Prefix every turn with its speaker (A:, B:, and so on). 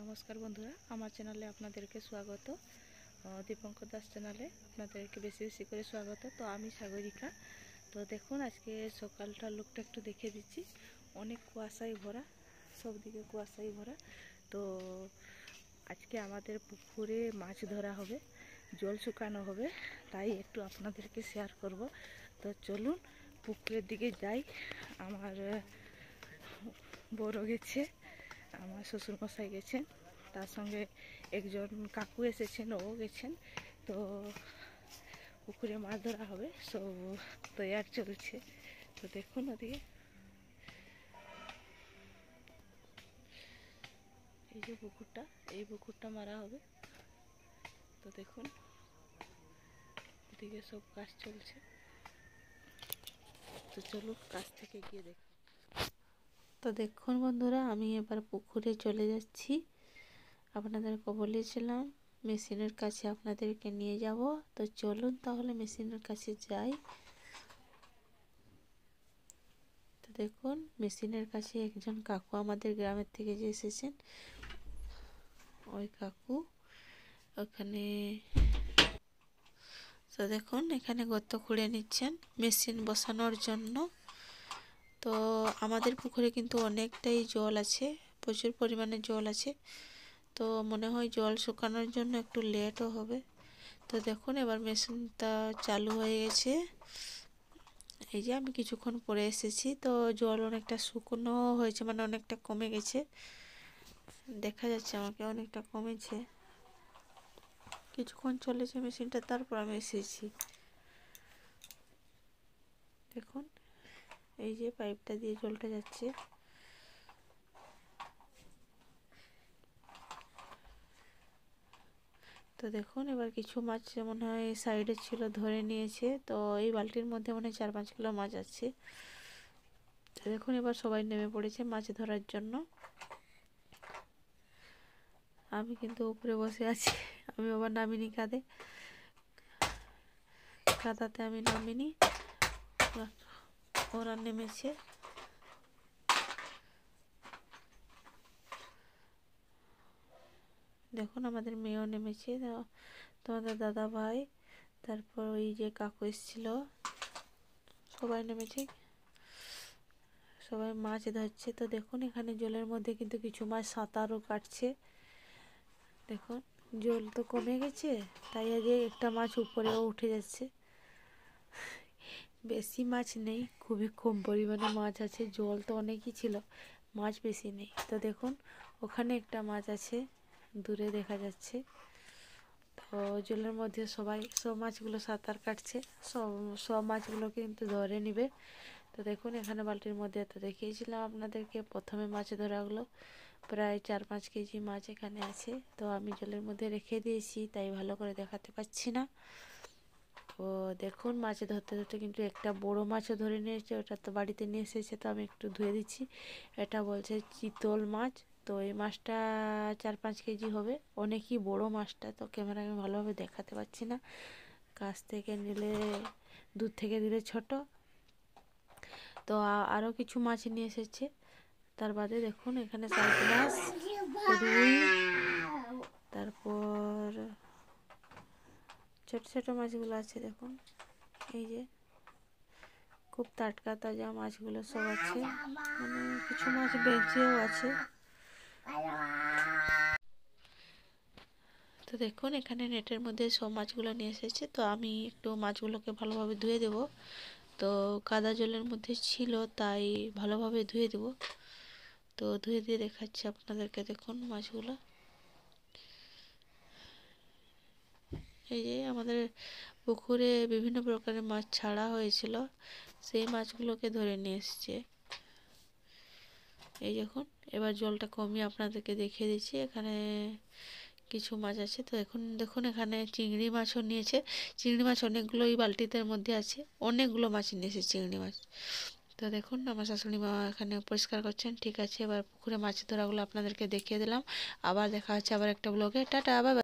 A: নমস্কার বন্ধুরা আমার চ্যানেলে আপনাদেরকে স্বাগত দীপঙ্কর দাস চ্যানেলে আপনাদেরকে বেশি বেশি করে স্বাগত তো আমি সাগরিকা তো দেখুন আজকে সকালটার লুকটা একটু দেখে দিচ্ছি অনেক কুয়াশায় ভরা সব দিকে কুয়াশায় ভরা তো আজকে আমাদের পুকুরে মাছ ধরা হবে জল শুকানো হবে তাই একটু আপনাদেরকে শেয়ার করব তো চলুন পুকুরের দিকে যাই আমার বড় গেছে আমার শ্বশুরমশাই গেছেন তার সঙ্গে একজন কাকু এসেছেন ও গেছেন তো পুকুরে মাছ ধরা হবে সো তৈয়ার চলছে তো দেখুন ওদিকে এই যে পুকুরটা এই পুকুরটা মারা হবে তো দেখুন ওদিকে সব কাজ চলছে তো চলুন কাজ থেকে গিয়ে দেখুন তো দেখুন বন্ধুরা আমি এবার পুকুরে চলে যাচ্ছি আপনাদেরকে বলেছিলাম মেশিনের কাছে আপনাদেরকে নিয়ে যাব তো চলুন তাহলে মেশিনের কাছে যাই তো দেখুন মেশিনের কাছে একজন কাকু আমাদের গ্রামের থেকে যে এসেছেন ওই কাকু ওখানে তো দেখুন এখানে গত খুঁড়ে নিচ্ছেন মেশিন বসানোর জন্য তো আমাদের পুকুরে কিন্তু অনেকটাই জল আছে প্রচুর পরিমাণে জল আছে তো মনে হয় জল শুকানোর জন্য একটু লেটও হবে তো দেখুন এবার মেশিনটা চালু হয়ে গেছে এই যে আমি কিছুক্ষণ পরে এসেছি তো জল অনেকটা শুকনো হয়েছে মানে অনেকটা কমে গেছে দেখা যাচ্ছে আমাকে অনেকটা কমেছে কিছুক্ষণ চলেছে মেশিনটা তারপর আমি এসেছি দেখুন এই যে পাইপটা দিয়ে জলটা যাচ্ছে তো দেখুন এবার কিছু মাছ মনে হয় সাইডে ছিল ধরে নিয়েছে তো এই বালতির মধ্যে মনে হয় চার পাঁচ কিলো মাছ আছে তো দেখুন এবার সবাই নেমে পড়েছে মাছ ধরার জন্য আমি কিন্তু উপরে বসে আছি আমি আবার নামিনি কাঁদে কাদাতে আমি নামিনি ওরা নেমেছে দেখুন আমাদের মেয়েও নেমেছে তোমাদের দাদা ভাই তারপর ওই যে কাকু এসেছিল সবাই নেমেছে সবাই মাছ ধরছে তো দেখুন এখানে জলের মধ্যে কিন্তু কিছু মাছ সাঁতারও কাটছে দেখুন জল তো কমে গেছে তাই আগে একটা মাছ উপরেও উঠে যাচ্ছে বেশি মাছ নেই খুবই কম পরিমাণে মাছ আছে জল তো অনেকই ছিল মাছ বেশি নেই তো দেখুন ওখানে একটা মাছ আছে দূরে দেখা যাচ্ছে তো জলের মধ্যে সবাই সব মাছগুলো সাঁতার কাটছে সব সব মাছগুলো কিন্তু ধরে নিবে তো দেখুন এখানে বালতির মধ্যে এত দেখিয়েছিলাম আপনাদেরকে প্রথমে মাছ ধরাগুলো প্রায় চার পাঁচ কেজি মাছ এখানে আছে তো আমি জলের মধ্যে রেখে দিয়েছি তাই ভালো করে দেখাতে পাচ্ছি না তো দেখুন মাছে ধরতে ধরতে কিন্তু একটা বড় মাছও ধরে নিয়েছে ওটা তো বাড়িতে নিয়ে এসেছে তো আমি একটু ধুয়ে দিচ্ছি এটা বলছে চিতল মাছ তো এই মাছটা চার পাঁচ কেজি হবে অনেকই বড় মাছটা তো ক্যামেরা আমি ভালোভাবে দেখাতে পারছি না কাছ থেকে নিলে দূর থেকে দিলে ছোট তো আরও কিছু মাছ নিয়ে এসেছে তার বাদে দেখুন এখানে সাইপ্লাস মাছ তারপর ছোট ছোট মাছগুলো আছে দেখুন এই যে খুব টাটকা তাজা মাছগুলো সব আছে মানে কিছু মাছ বেঁচেও আছে তো দেখুন এখানে নেটের মধ্যে সব মাছগুলো নিয়ে এসেছে তো আমি একটু মাছগুলোকে ভালোভাবে ধুয়ে দেব তো কাদা জলের মধ্যে ছিল তাই ভালোভাবে ধুয়ে দেব তো ধুয়ে দিয়ে দেখাচ্ছি আপনাদেরকে দেখুন মাছগুলো এই যে আমাদের পুকুরে বিভিন্ন প্রকারের মাছ ছাড়া হয়েছিল সেই মাছগুলোকে ধরে নিয়ে এসছে এই যখন এবার জলটা কমিয়ে আপনাদেরকে দেখিয়ে দিচ্ছি এখানে কিছু মাছ আছে তো এখন দেখুন এখানে চিংড়ি মাছও নিয়েছে চিংড়ি মাছ অনেকগুলো এই বালতিতের মধ্যে আছে অনেকগুলো মাছ নিয়েছে চিংড়ি মাছ তো দেখুন আমার শাশুড়ি মা এখানে পরিষ্কার করছেন ঠিক আছে এবার পুকুরে মাছ ধরাগুলো আপনাদেরকে দেখিয়ে দিলাম আবার দেখা হচ্ছে আবার একটা ব্লগে টাটা আবার